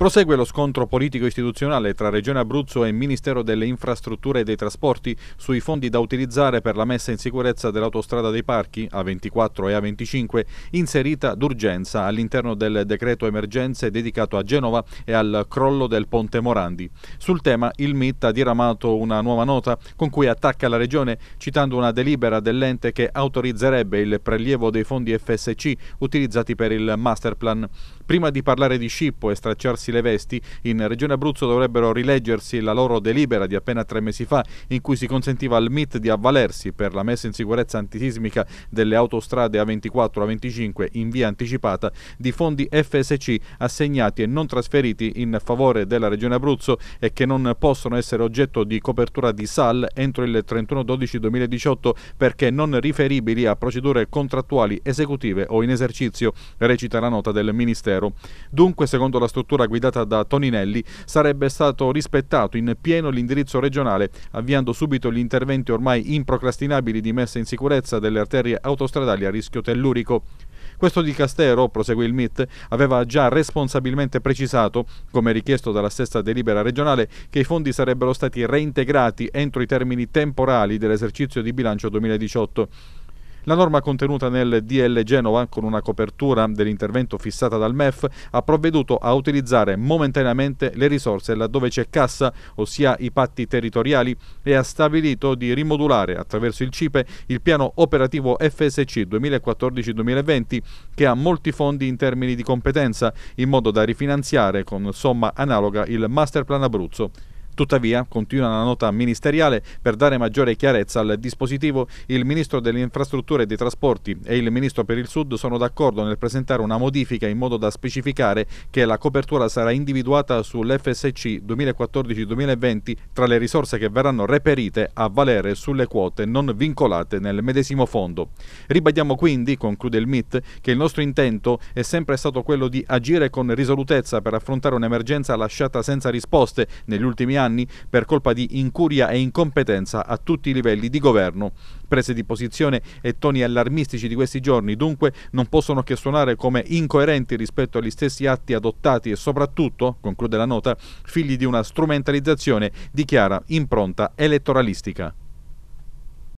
Prosegue lo scontro politico istituzionale tra Regione Abruzzo e Ministero delle Infrastrutture e dei Trasporti sui fondi da utilizzare per la messa in sicurezza dell'autostrada dei parchi A24 e A25 inserita d'urgenza all'interno del decreto emergenze dedicato a Genova e al crollo del ponte Morandi. Sul tema il MIT ha diramato una nuova nota con cui attacca la Regione citando una delibera dell'ente che autorizzerebbe il prelievo dei fondi FSC utilizzati per il masterplan. Prima di parlare di scippo e stracciarsi le vesti. in Regione Abruzzo dovrebbero rileggersi la loro delibera di appena tre mesi fa in cui si consentiva al MIT di avvalersi per la messa in sicurezza antisismica delle autostrade A24 A25 in via anticipata di fondi FSC assegnati e non trasferiti in favore della Regione Abruzzo e che non possono essere oggetto di copertura di SAL entro il 31-12-2018 perché non riferibili a procedure contrattuali esecutive o in esercizio, recita la nota del Ministero. Dunque, secondo la struttura guidata guidata da Toninelli, sarebbe stato rispettato in pieno l'indirizzo regionale, avviando subito gli interventi ormai improcrastinabili di messa in sicurezza delle arterie autostradali a rischio tellurico. Questo di Castero, prosegue il MIT, aveva già responsabilmente precisato, come richiesto dalla stessa delibera regionale, che i fondi sarebbero stati reintegrati entro i termini temporali dell'esercizio di bilancio 2018. La norma contenuta nel DL Genova, con una copertura dell'intervento fissata dal MEF, ha provveduto a utilizzare momentaneamente le risorse laddove c'è cassa, ossia i patti territoriali, e ha stabilito di rimodulare attraverso il CIPE il piano operativo FSC 2014-2020 che ha molti fondi in termini di competenza, in modo da rifinanziare con somma analoga il Masterplan Abruzzo. Tuttavia, continua la nota ministeriale, per dare maggiore chiarezza al dispositivo, il Ministro delle Infrastrutture e dei Trasporti e il Ministro per il Sud sono d'accordo nel presentare una modifica in modo da specificare che la copertura sarà individuata sull'FSC 2014-2020 tra le risorse che verranno reperite a valere sulle quote non vincolate nel medesimo fondo. Ribadiamo quindi, conclude il MIT, che il nostro intento è sempre stato quello di agire con risolutezza per affrontare un'emergenza lasciata senza risposte negli ultimi anni anni per colpa di incuria e incompetenza a tutti i livelli di governo. Prese di posizione e toni allarmistici di questi giorni dunque non possono che suonare come incoerenti rispetto agli stessi atti adottati e soprattutto, conclude la nota, figli di una strumentalizzazione di chiara impronta elettoralistica.